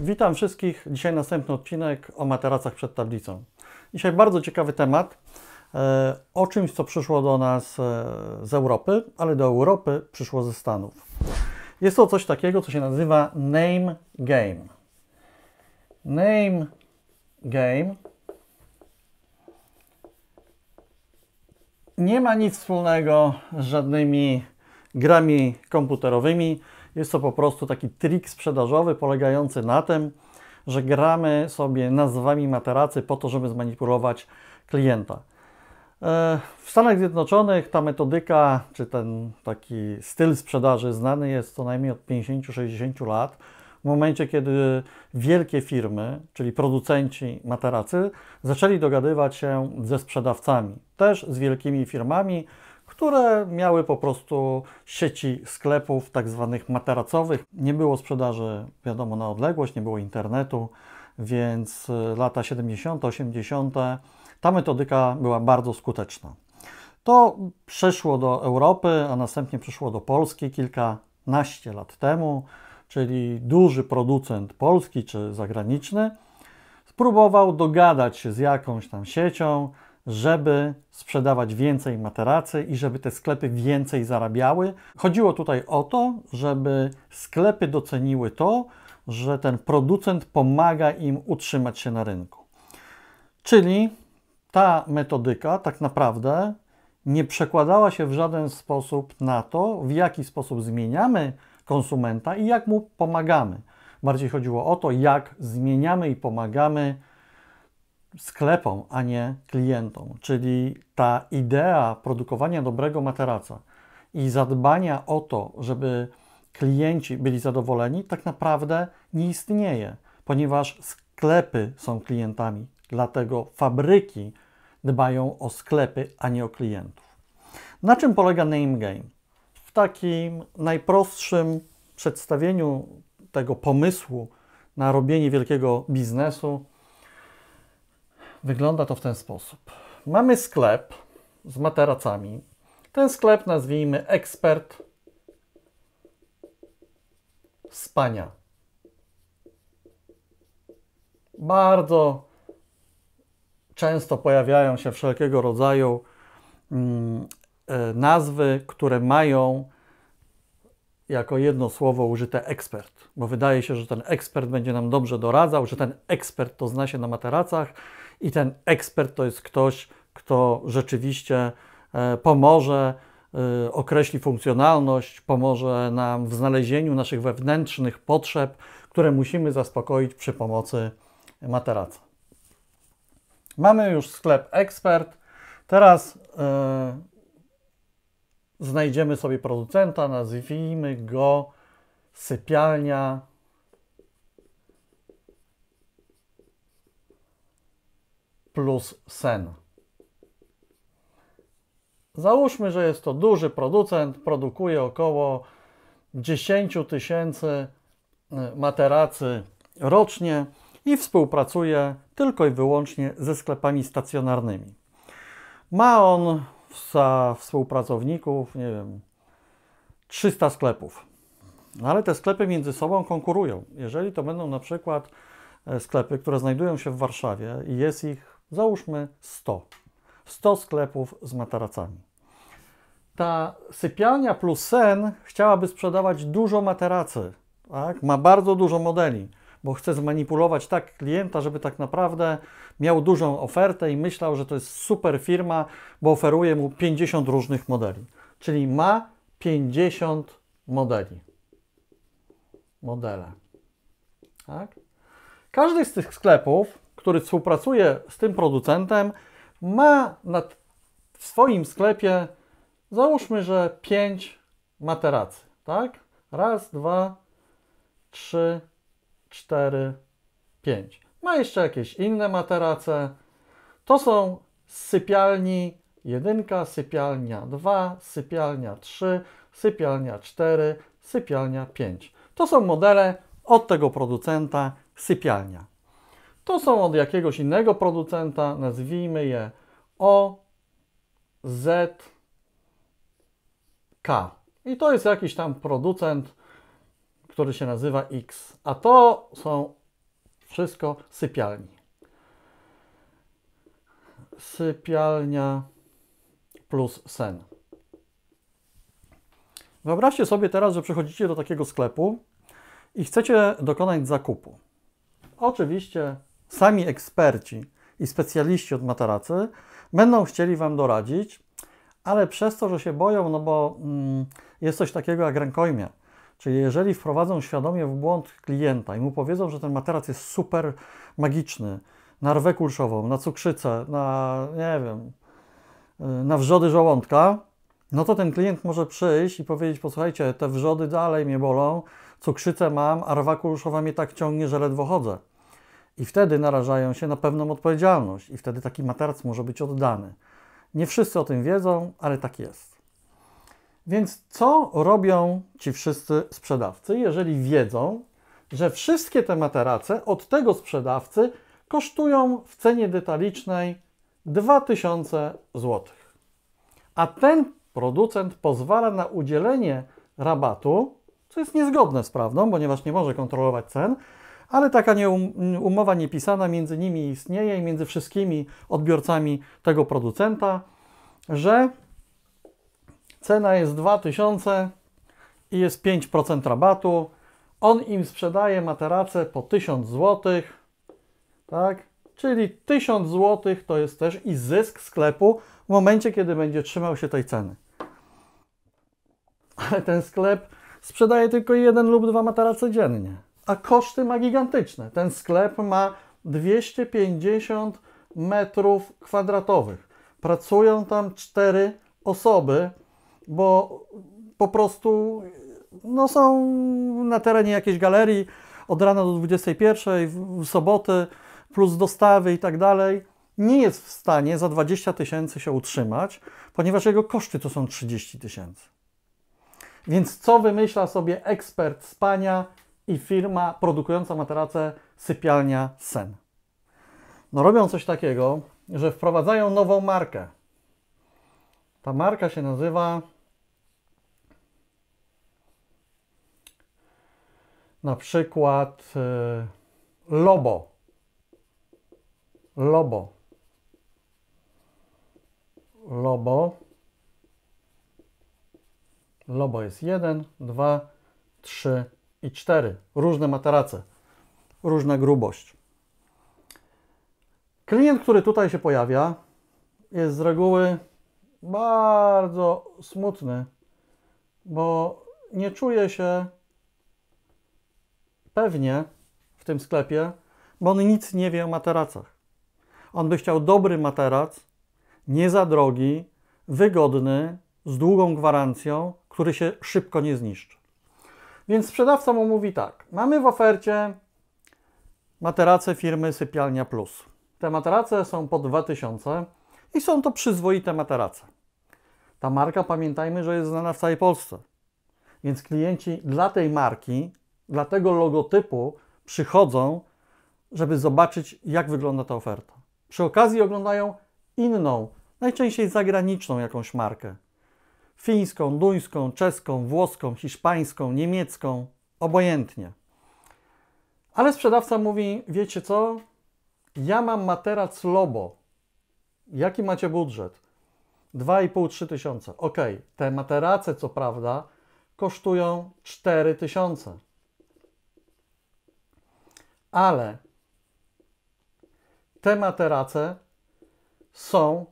Witam wszystkich. Dzisiaj następny odcinek o materacach przed tablicą. Dzisiaj bardzo ciekawy temat e, o czymś, co przyszło do nas e, z Europy, ale do Europy przyszło ze Stanów. Jest to coś takiego, co się nazywa name game. Name game nie ma nic wspólnego z żadnymi grami komputerowymi. Jest to po prostu taki trik sprzedażowy polegający na tym, że gramy sobie nazwami materacy po to, żeby zmanipulować klienta. E, w Stanach Zjednoczonych ta metodyka, czy ten taki styl sprzedaży znany jest co najmniej od 50-60 lat. W momencie, kiedy wielkie firmy, czyli producenci materacy, zaczęli dogadywać się ze sprzedawcami, też z wielkimi firmami, które miały po prostu sieci sklepów tak zwanych materacowych. Nie było sprzedaży, wiadomo, na odległość, nie było internetu, więc e, lata 70., 80. ta metodyka była bardzo skuteczna. To przeszło do Europy, a następnie przyszło do Polski kilkanaście lat temu, czyli duży producent polski czy zagraniczny spróbował dogadać się z jakąś tam siecią, żeby sprzedawać więcej materacy i żeby te sklepy więcej zarabiały. Chodziło tutaj o to, żeby sklepy doceniły to, że ten producent pomaga im utrzymać się na rynku. Czyli ta metodyka tak naprawdę nie przekładała się w żaden sposób na to, w jaki sposób zmieniamy konsumenta i jak mu pomagamy. Bardziej chodziło o to, jak zmieniamy i pomagamy sklepom, a nie klientom. Czyli ta idea produkowania dobrego materaca i zadbania o to, żeby klienci byli zadowoleni, tak naprawdę nie istnieje, ponieważ sklepy są klientami, dlatego fabryki dbają o sklepy, a nie o klientów. Na czym polega name game? W takim najprostszym przedstawieniu tego pomysłu na robienie wielkiego biznesu Wygląda to w ten sposób. Mamy sklep z materacami. Ten sklep nazwijmy ekspert spania. Bardzo często pojawiają się wszelkiego rodzaju mm, e, nazwy, które mają jako jedno słowo użyte ekspert, bo wydaje się, że ten ekspert będzie nam dobrze doradzał, że ten ekspert to zna się na materacach, i ten ekspert to jest ktoś, kto rzeczywiście e, pomoże, e, określi funkcjonalność, pomoże nam w znalezieniu naszych wewnętrznych potrzeb, które musimy zaspokoić przy pomocy materaca. Mamy już sklep ekspert. Teraz yy, znajdziemy sobie producenta, nazwijmy go sypialnia plus sen. Załóżmy, że jest to duży producent, produkuje około 10 tysięcy e, materacy rocznie i współpracuje tylko i wyłącznie ze sklepami stacjonarnymi. Ma on za współpracowników, nie wiem, 300 sklepów. No ale te sklepy między sobą konkurują. Jeżeli to będą na przykład e, sklepy, które znajdują się w Warszawie i jest ich załóżmy 100. 100 sklepów z materacami. Ta sypialnia plus sen chciałaby sprzedawać dużo materacy. Tak? Ma bardzo dużo modeli, bo chce zmanipulować tak klienta, żeby tak naprawdę miał dużą ofertę i myślał, że to jest super firma, bo oferuje mu 50 różnych modeli. Czyli ma 50 modeli. Modele. Tak? Każdy z tych sklepów który współpracuje z tym producentem, ma nad, w swoim sklepie, załóżmy, że 5 materacy, tak? Raz, dwa, trzy, cztery, pięć. Ma jeszcze jakieś inne materace. To są sypialni jedynka, sypialnia 2, sypialnia 3, sypialnia 4, sypialnia 5. To są modele od tego producenta sypialnia. To są od jakiegoś innego producenta, nazwijmy je OZK I to jest jakiś tam producent, który się nazywa X. A to są wszystko sypialni. Sypialnia plus sen. Wyobraźcie sobie teraz, że przychodzicie do takiego sklepu i chcecie dokonać zakupu. Oczywiście sami eksperci i specjaliści od materacy będą chcieli Wam doradzić, ale przez to, że się boją, no bo mm, jest coś takiego jak rękojmie. Czyli jeżeli wprowadzą świadomie w błąd klienta i mu powiedzą, że ten materac jest super magiczny, na rwę kulszową, na cukrzycę, na nie wiem, y, na wrzody żołądka, no to ten klient może przyjść i powiedzieć: Posłuchajcie, te wrzody dalej mnie bolą, cukrzycę mam, a rwa kulszowa mnie tak ciągnie, że ledwo chodzę i wtedy narażają się na pewną odpowiedzialność i wtedy taki materac może być oddany. Nie wszyscy o tym wiedzą, ale tak jest. Więc co robią ci wszyscy sprzedawcy, jeżeli wiedzą, że wszystkie te materace od tego sprzedawcy kosztują w cenie detalicznej 2000 zł. A ten producent pozwala na udzielenie rabatu, co jest niezgodne z prawdą, ponieważ nie może kontrolować cen, ale taka nie um, umowa niepisana między nimi istnieje i między wszystkimi odbiorcami tego producenta, że cena jest 2000 i jest 5% rabatu. On im sprzedaje materace po 1000 zł, tak? Czyli 1000 zł to jest też i zysk sklepu w momencie, kiedy będzie trzymał się tej ceny. Ale ten sklep sprzedaje tylko jeden lub dwa materace dziennie a koszty ma gigantyczne. Ten sklep ma 250 metrów kwadratowych. Pracują tam cztery osoby, bo po prostu no, są na terenie jakiejś galerii od rana do 21 w soboty, plus dostawy i tak dalej. Nie jest w stanie za 20 tysięcy się utrzymać, ponieważ jego koszty to są 30 tysięcy. Więc co wymyśla sobie ekspert z Pania, i firma produkująca materace Sypialnia Sen. No robią coś takiego, że wprowadzają nową markę. Ta marka się nazywa na przykład e, Lobo. Lobo. Lobo. Lobo jest jeden, dwa, trzy i 4. Różne materace, różna grubość. Klient, który tutaj się pojawia, jest z reguły bardzo smutny, bo nie czuje się pewnie w tym sklepie, bo on nic nie wie o materacach. On by chciał dobry materac, nie za drogi, wygodny, z długą gwarancją, który się szybko nie zniszczy. Więc sprzedawca mu mówi tak, mamy w ofercie materace firmy Sypialnia Plus. Te materace są po 2000 i są to przyzwoite materace. Ta marka, pamiętajmy, że jest znana w całej Polsce. Więc klienci dla tej marki, dla tego logotypu przychodzą, żeby zobaczyć, jak wygląda ta oferta. Przy okazji oglądają inną, najczęściej zagraniczną jakąś markę fińską, duńską, czeską, włoską, hiszpańską, niemiecką, obojętnie. Ale sprzedawca mówi: Wiecie co? Ja mam materac Lobo. Jaki macie budżet? 2,5-3 tysiące. Ok, te materace, co prawda, kosztują 4 tysiące. Ale te materace są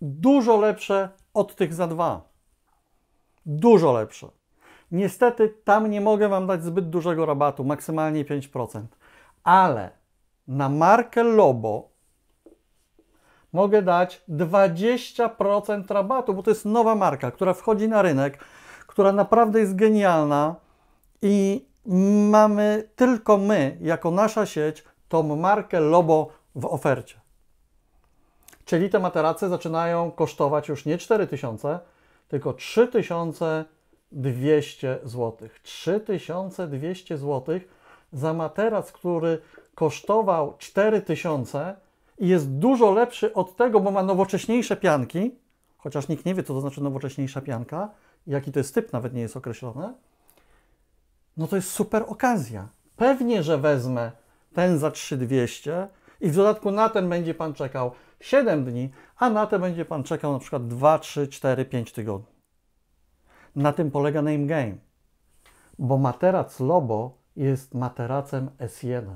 dużo lepsze od tych za dwa. Dużo lepsze. Niestety tam nie mogę Wam dać zbyt dużego rabatu, maksymalnie 5%, ale na markę Lobo mogę dać 20% rabatu, bo to jest nowa marka, która wchodzi na rynek, która naprawdę jest genialna i mamy tylko my, jako nasza sieć, tą markę Lobo w ofercie. Czyli te materace zaczynają kosztować już nie 4000, tylko 3200 zł. 3200 zł za materac, który kosztował 4000 i jest dużo lepszy od tego, bo ma nowocześniejsze pianki, chociaż nikt nie wie, co to znaczy nowocześniejsza pianka, jaki to jest typ, nawet nie jest określone. No to jest super okazja. Pewnie, że wezmę ten za 3200 i w dodatku na ten będzie Pan czekał 7 dni, a na te będzie Pan czekał na przykład 2, 3, 4, 5 tygodni. Na tym polega name game, bo materac Lobo jest materacem S1.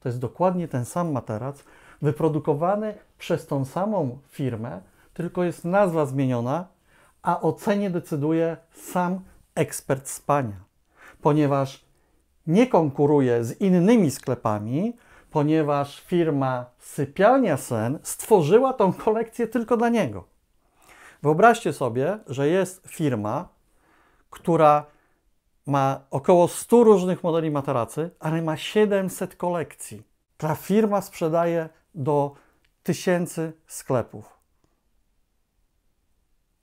To jest dokładnie ten sam materac, wyprodukowany przez tą samą firmę, tylko jest nazwa zmieniona, a o cenie decyduje sam ekspert spania, ponieważ nie konkuruje z innymi sklepami, ponieważ firma Sypialnia Sen stworzyła tą kolekcję tylko dla niego. Wyobraźcie sobie, że jest firma, która ma około 100 różnych modeli materacy, ale ma 700 kolekcji. Ta firma sprzedaje do tysięcy sklepów.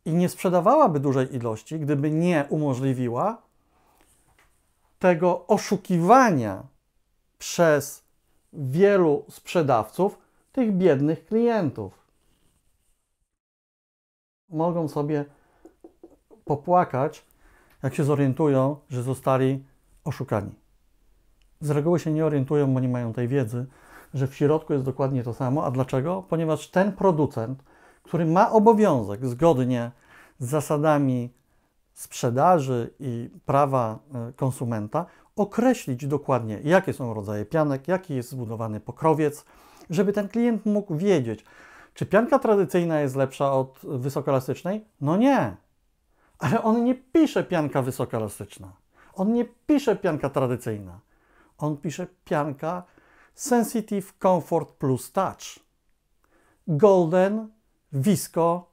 I nie sprzedawałaby dużej ilości, gdyby nie umożliwiła tego oszukiwania przez wielu sprzedawców tych biednych klientów. Mogą sobie popłakać, jak się zorientują, że zostali oszukani. Z reguły się nie orientują, bo nie mają tej wiedzy, że w środku jest dokładnie to samo. A dlaczego? Ponieważ ten producent, który ma obowiązek zgodnie z zasadami sprzedaży i prawa e, konsumenta, określić dokładnie, jakie są rodzaje pianek, jaki jest zbudowany pokrowiec, żeby ten klient mógł wiedzieć, czy pianka tradycyjna jest lepsza od wysokoelastycznej? No nie. Ale on nie pisze pianka wysokoelastyczna. On nie pisze pianka tradycyjna. On pisze pianka Sensitive Comfort Plus Touch. Golden Visco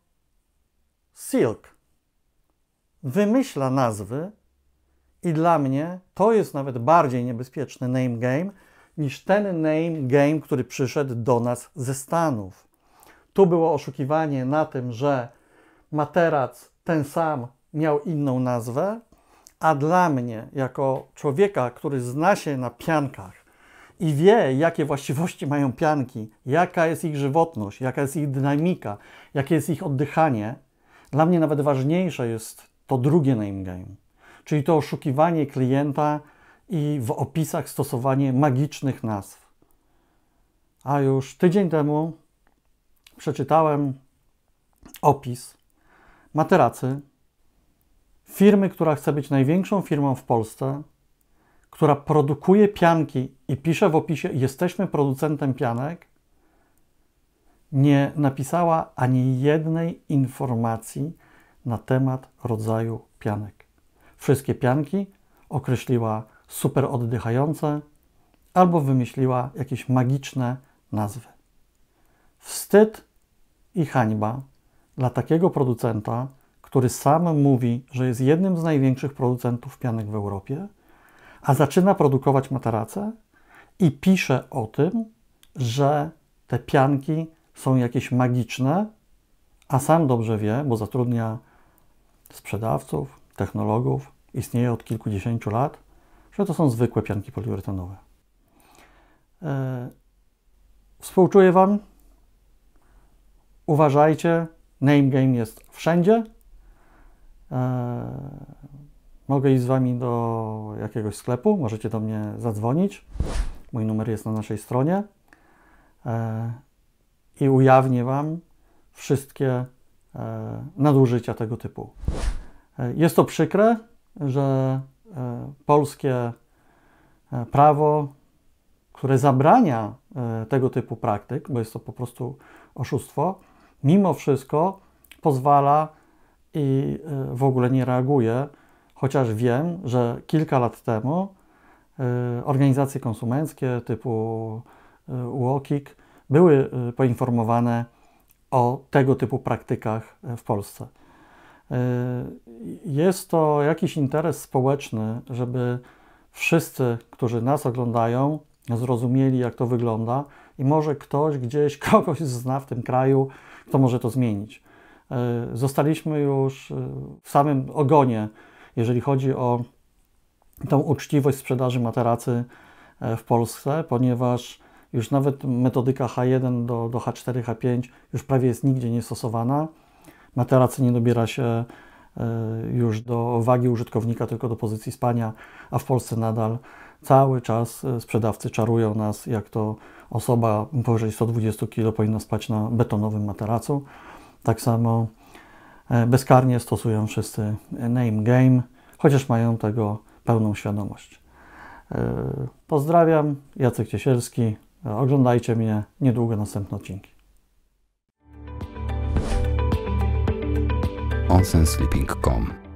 Silk. Wymyśla nazwy i dla mnie to jest nawet bardziej niebezpieczny name game niż ten name game, który przyszedł do nas ze Stanów. Tu było oszukiwanie na tym, że materac ten sam miał inną nazwę, a dla mnie, jako człowieka, który zna się na piankach i wie, jakie właściwości mają pianki, jaka jest ich żywotność, jaka jest ich dynamika, jakie jest ich oddychanie, dla mnie nawet ważniejsze jest to drugie name game czyli to oszukiwanie klienta i w opisach stosowanie magicznych nazw. A już tydzień temu przeczytałem opis materacy firmy, która chce być największą firmą w Polsce, która produkuje pianki i pisze w opisie: Jesteśmy producentem pianek, nie napisała ani jednej informacji na temat rodzaju pianek wszystkie pianki, określiła super oddychające albo wymyśliła jakieś magiczne nazwy. Wstyd i hańba dla takiego producenta, który sam mówi, że jest jednym z największych producentów pianek w Europie, a zaczyna produkować materace i pisze o tym, że te pianki są jakieś magiczne, a sam dobrze wie, bo zatrudnia sprzedawców, technologów, istnieje od kilkudziesięciu lat, że to są zwykłe pianki poliuretanowe. E, współczuję Wam. Uważajcie. Name game jest wszędzie. E, mogę iść z Wami do jakiegoś sklepu, możecie do mnie zadzwonić. Mój numer jest na naszej stronie e, i ujawnię Wam wszystkie nadużycia tego typu. E, jest to przykre, że e, polskie e, prawo, które zabrania tego typu praktyk, bo jest to po prostu oszustwo, mimo wszystko pozwala i w ogóle nie reaguje, chociaż wiem, że kilka lat temu organizacje konsumenckie typu UOKiK były poinformowane o tego typu praktykach w Polsce. Y, jest to jakiś interes społeczny, żeby wszyscy, którzy nas oglądają, zrozumieli, jak to wygląda, i może ktoś gdzieś kogoś zna w tym kraju, kto może to zmienić. Y, zostaliśmy już y, w samym ogonie, jeżeli chodzi o tą uczciwość sprzedaży materacy w Polsce, ponieważ już nawet metodyka H1 do, do H4, H5 już prawie jest nigdzie nie stosowana. Materacy nie dobiera się e, już do wagi użytkownika, tylko do pozycji spania, a w Polsce nadal cały czas e, sprzedawcy czarują nas, jak to osoba powyżej 120 kg powinna spać na betonowym materacu. Tak samo e, bezkarnie stosują wszyscy name game, chociaż mają tego pełną świadomość. Pozdrawiam, Jacek Ciesielski. Oglądajcie mnie niedługo następne odcinki. onsensleeping.com.